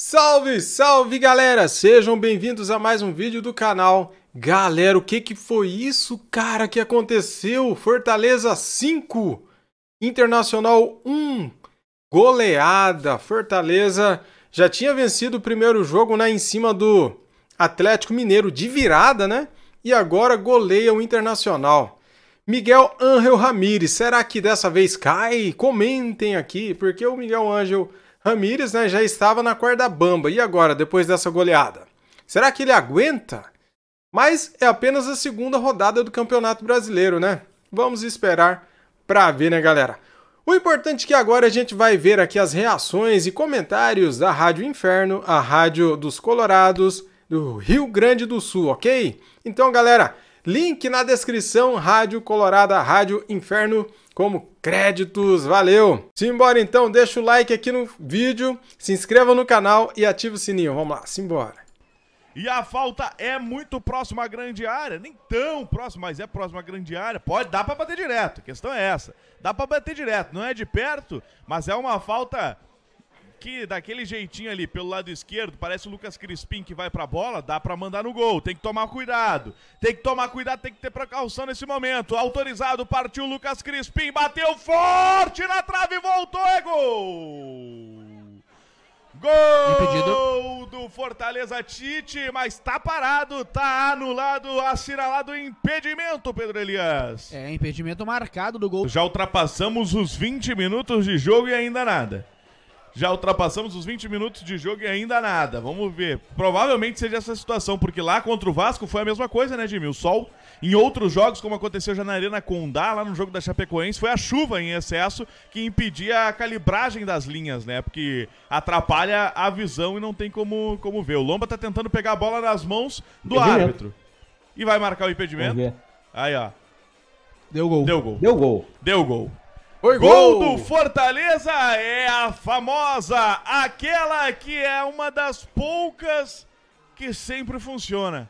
Salve, salve galera! Sejam bem-vindos a mais um vídeo do canal. Galera, o que que foi isso, cara, que aconteceu? Fortaleza 5, Internacional 1, goleada. Fortaleza já tinha vencido o primeiro jogo né, em cima do Atlético Mineiro de virada, né? E agora goleia o Internacional. Miguel Ángel Ramírez, será que dessa vez cai? Comentem aqui, porque o Miguel Ángel... Angel Ramírez né, já estava na corda bamba. E agora, depois dessa goleada? Será que ele aguenta? Mas é apenas a segunda rodada do Campeonato Brasileiro, né? Vamos esperar para ver, né, galera? O importante é que agora a gente vai ver aqui as reações e comentários da Rádio Inferno, a rádio dos Colorados do Rio Grande do Sul, ok? Então, galera, link na descrição, Rádio Colorada, Rádio Inferno como créditos. Valeu! Simbora então, deixa o like aqui no vídeo, se inscreva no canal e ativa o sininho. Vamos lá, simbora! E a falta é muito próxima à grande área, nem tão próxima, mas é próxima à grande área. Pode dá para bater direto, a questão é essa. Dá para bater direto, não é de perto, mas é uma falta que daquele jeitinho ali pelo lado esquerdo, parece o Lucas Crispim que vai pra bola, dá pra mandar no gol. Tem que tomar cuidado. Tem que tomar cuidado, tem que ter precaução nesse momento. Autorizado, partiu o Lucas Crispim, bateu forte na trave, voltou, é gol! Gol do Fortaleza Tite, mas tá parado, tá anulado, assinalado impedimento, Pedro Elias. É, impedimento marcado do gol. Já ultrapassamos os 20 minutos de jogo e ainda nada. Já ultrapassamos os 20 minutos de jogo e ainda nada. Vamos ver. Provavelmente seja essa situação, porque lá contra o Vasco foi a mesma coisa, né, Jimmy? O sol. Em outros jogos, como aconteceu já na Arena Condá, lá no jogo da Chapecoense, foi a chuva em excesso que impedia a calibragem das linhas, né? Porque atrapalha a visão e não tem como, como ver. O Lomba tá tentando pegar a bola nas mãos do árbitro. E vai marcar o impedimento. Aí, ó. Deu gol. Deu gol. Deu gol. Deu gol. Foi gol. gol do Fortaleza é a famosa, aquela que é uma das poucas que sempre funciona.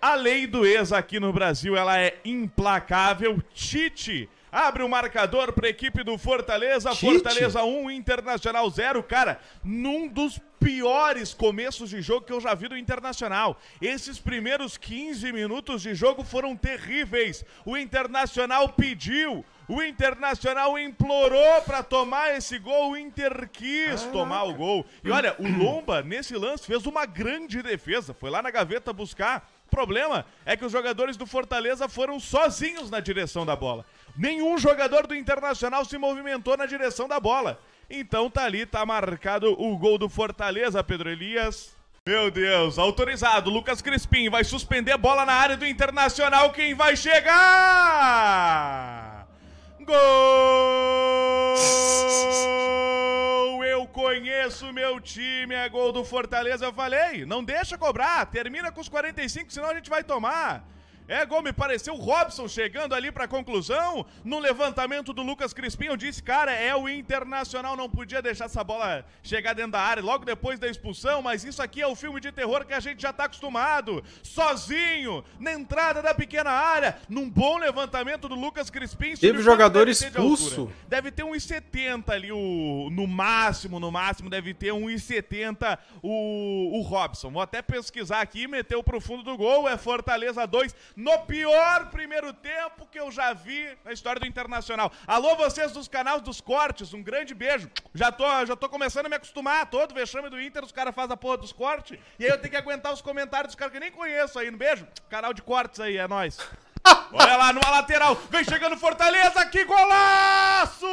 A lei do ex aqui no Brasil, ela é implacável. Tite abre o marcador para a equipe do Fortaleza. Tite. Fortaleza 1, Internacional 0. Cara, num dos piores começos de jogo que eu já vi do Internacional. Esses primeiros 15 minutos de jogo foram terríveis. O Internacional pediu, o Internacional implorou para tomar esse gol, o Inter quis ah. tomar o gol. E olha, o Lomba nesse lance fez uma grande defesa, foi lá na gaveta buscar problema é que os jogadores do Fortaleza foram sozinhos na direção da bola. Nenhum jogador do Internacional se movimentou na direção da bola. Então tá ali, tá marcado o gol do Fortaleza, Pedro Elias. Meu Deus, autorizado, Lucas Crispim vai suspender a bola na área do Internacional. Quem vai chegar? Gol! conheço meu time, é gol do Fortaleza. Eu falei, não deixa cobrar, termina com os 45, senão a gente vai tomar. É, gol, me pareceu o Robson chegando ali para conclusão. No levantamento do Lucas Crispim, eu disse, cara, é o Internacional, não podia deixar essa bola chegar dentro da área logo depois da expulsão, mas isso aqui é o filme de terror que a gente já tá acostumado. Sozinho, na entrada da pequena área, num bom levantamento do Lucas Crispim. Teve jogador expulso. De deve ter um 1,70 ali, o, no máximo, no máximo, deve ter um 1,70 o, o Robson. Vou até pesquisar aqui, meteu pro fundo do gol, é Fortaleza 2, no pior primeiro tempo que eu já vi na história do Internacional. Alô, vocês dos canais dos cortes, um grande beijo. Já tô, já tô começando a me acostumar, todo vexame do Inter, os caras fazem a porra dos cortes, e aí eu tenho que aguentar os comentários dos caras que eu nem conheço aí, um beijo. Canal de cortes aí, é nóis. Olha lá, numa lateral, vem chegando Fortaleza, que golaço!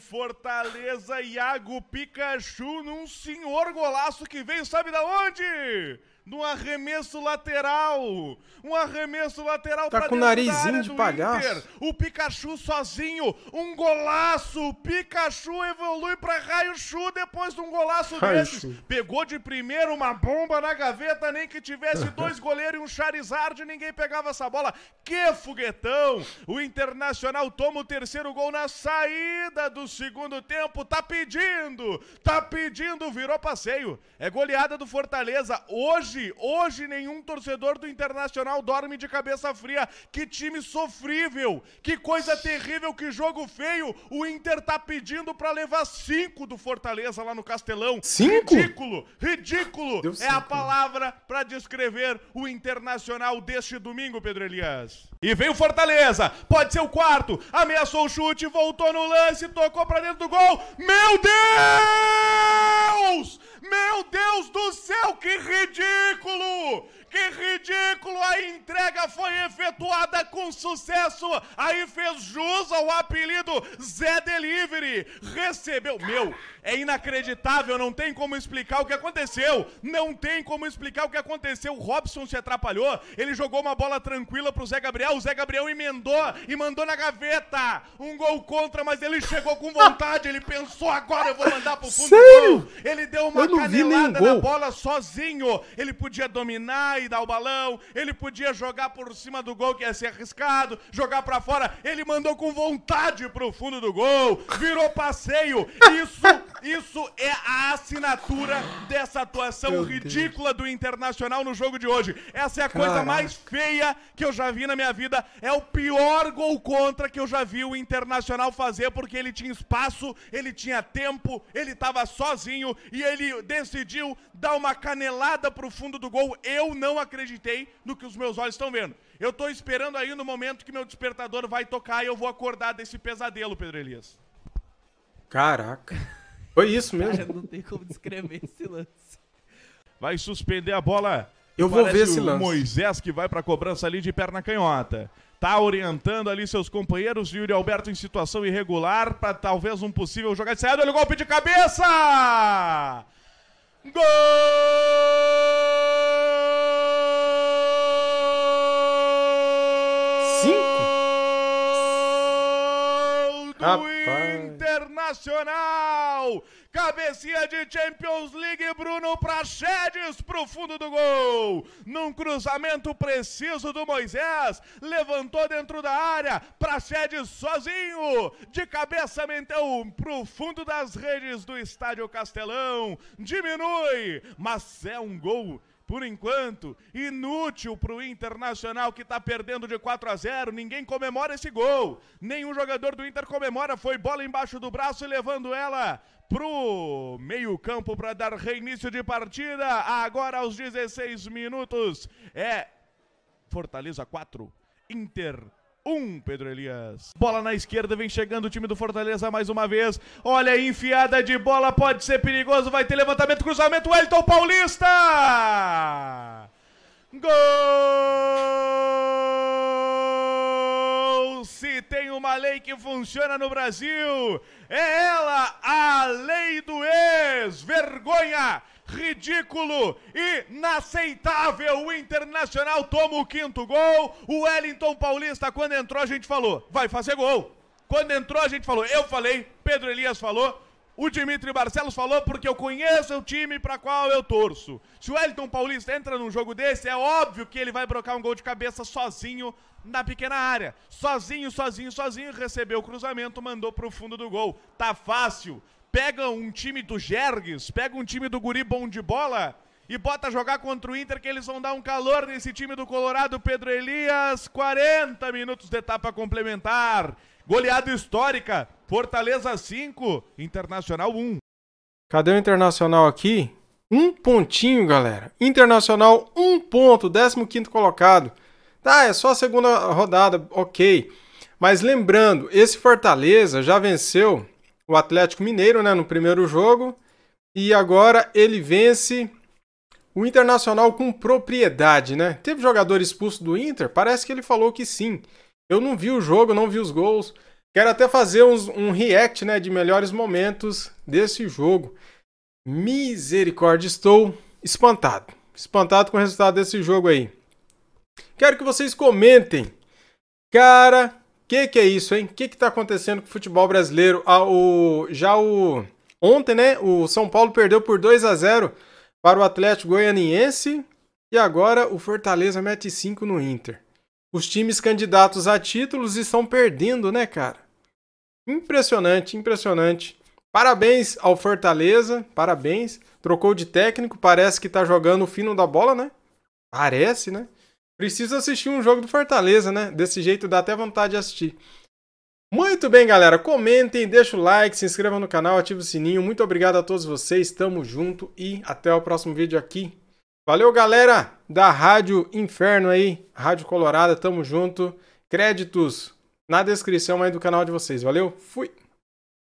Fortaleza, Iago Pikachu num senhor golaço que veio, sabe da onde? Num arremesso lateral. Um arremesso lateral tá para com o narizinho de palhaço. Inter. O Pikachu sozinho, um golaço. O Pikachu evolui para raio-chu depois de um golaço raio desses. Pegou de primeiro uma bomba na gaveta, nem que tivesse dois goleiros e um Charizard, ninguém pegava essa bola. Que foguetão! O Internacional toma o terceiro gol na saída do segundo tempo, tá pedindo, tá pedindo, virou passeio. É goleada do Fortaleza. Hoje, hoje nenhum torcedor do Internacional dorme de cabeça fria. Que time sofrível, que coisa terrível, que jogo feio. O Inter tá pedindo para levar cinco do Fortaleza lá no Castelão. Cinco? Ridículo, ridículo. Deu é a palavra para descrever o Internacional deste domingo, Pedro Elias. E vem o Fortaleza, pode ser o quarto. Ameaçou o chute, voltou no lance, tocou pra para dentro do gol. Meu Deus! Meu Deus do céu, que ridículo! que ridículo! A entrega foi efetuada com sucesso. Aí fez jus ao apelido Zé Delivery. Recebeu. Meu, é inacreditável, não tem como explicar o que aconteceu. Não tem como explicar o que aconteceu. O Robson se atrapalhou, ele jogou uma bola tranquila pro Zé Gabriel. O Zé Gabriel emendou e mandou na gaveta. Um gol contra, mas ele chegou com vontade. Ele pensou agora, eu vou mandar pro fundo Sério? do gol. Ele deu uma canelada na bola sozinho. Ele podia dominar e dar o balão, ele podia jogar por cima do gol que ia ser arriscado, jogar para fora, ele mandou com vontade pro fundo do gol, virou passeio. Isso, isso é a assinatura dessa atuação Meu ridícula Deus. do Internacional no jogo de hoje. Essa é a Caraca. coisa mais feia que eu já vi na minha vida, é o pior gol contra que eu já vi o Internacional fazer porque ele tinha espaço, ele tinha tempo, ele tava sozinho e ele decidiu dar uma canelada pro fundo do gol. Eu não não acreditei no que os meus olhos estão vendo. Eu estou esperando aí no momento que meu despertador vai tocar e eu vou acordar desse pesadelo, Pedro Elias. Caraca. Foi isso mesmo. Cara, não tem como descrever esse lance. Vai suspender a bola. Eu Parece vou ver esse lance. Moisés que vai para a cobrança ali de perna canhota. Tá orientando ali seus companheiros. Yuri Alberto em situação irregular para talvez um possível jogar de saída. Olha o golpe de cabeça! Gol! Rapaz. Internacional. Cabecia de Champions League, Bruno Prachedes pro fundo do gol. Num cruzamento preciso do Moisés, levantou dentro da área, Prachedes sozinho, de cabeça menteu pro fundo das redes do Estádio Castelão. Diminui, mas é um gol por enquanto, inútil para o Internacional que está perdendo de 4 a 0. Ninguém comemora esse gol. Nenhum jogador do Inter comemora. Foi bola embaixo do braço e levando ela pro meio-campo para dar reinício de partida. Agora aos 16 minutos é Fortaleza 4, Inter 1, Pedro Elias. Bola na esquerda, vem chegando o time do Fortaleza mais uma vez. Olha, enfiada de bola, pode ser perigoso, vai ter levantamento, cruzamento, Wellington Paulista! Gol! Se tem uma lei que funciona no Brasil, é ela, a lei do ex. Vergonha! ridículo, inaceitável. O Internacional toma o quinto gol. O Wellington Paulista, quando entrou, a gente falou: vai fazer gol. Quando entrou, a gente falou: eu falei, Pedro Elias falou. O Dimitri Barcelos falou porque eu conheço o time para qual eu torço. Se o Wellington Paulista entra num jogo desse, é óbvio que ele vai brocar um gol de cabeça sozinho na pequena área. Sozinho, sozinho, sozinho, recebeu o cruzamento, mandou pro fundo do gol. Tá fácil pega um time do Jergues, pega um time do Guri bom de bola e bota jogar contra o Inter, que eles vão dar um calor nesse time do Colorado, Pedro Elias. 40 minutos de etapa complementar. Goleada histórica. Fortaleza 5, Internacional 1. Cadê o Internacional aqui? Um pontinho, galera. Internacional, um ponto, 15 colocado. Tá, é só a segunda rodada, ok. Mas lembrando, esse Fortaleza já venceu o Atlético Mineiro né, no primeiro jogo. E agora ele vence o Internacional com propriedade, né? Teve jogador expulso do Inter? Parece que ele falou que sim. Eu não vi o jogo, não vi os gols. Quero até fazer uns, um react né, de melhores momentos desse jogo. Misericórdia, estou espantado. Espantado com o resultado desse jogo aí. Quero que vocês comentem. Cara, que que é isso, hein? O que que tá acontecendo com o futebol brasileiro? Ah, o, já o... Ontem, né, o São Paulo perdeu por 2 a 0 para o Atlético Goianiense e agora o Fortaleza mete 5 no Inter. Os times candidatos a títulos estão perdendo, né, cara? Impressionante, impressionante. Parabéns ao Fortaleza, parabéns. Trocou de técnico, parece que tá jogando o fino da bola, né? Parece, né? Preciso assistir um jogo do Fortaleza, né? Desse jeito dá até vontade de assistir. Muito bem, galera. Comentem, deixem o like, se inscrevam no canal, ative o sininho. Muito obrigado a todos vocês. Tamo junto e até o próximo vídeo aqui. Valeu, galera da Rádio Inferno aí, Rádio Colorada. Tamo junto. Créditos na descrição aí do canal de vocês. Valeu, fui!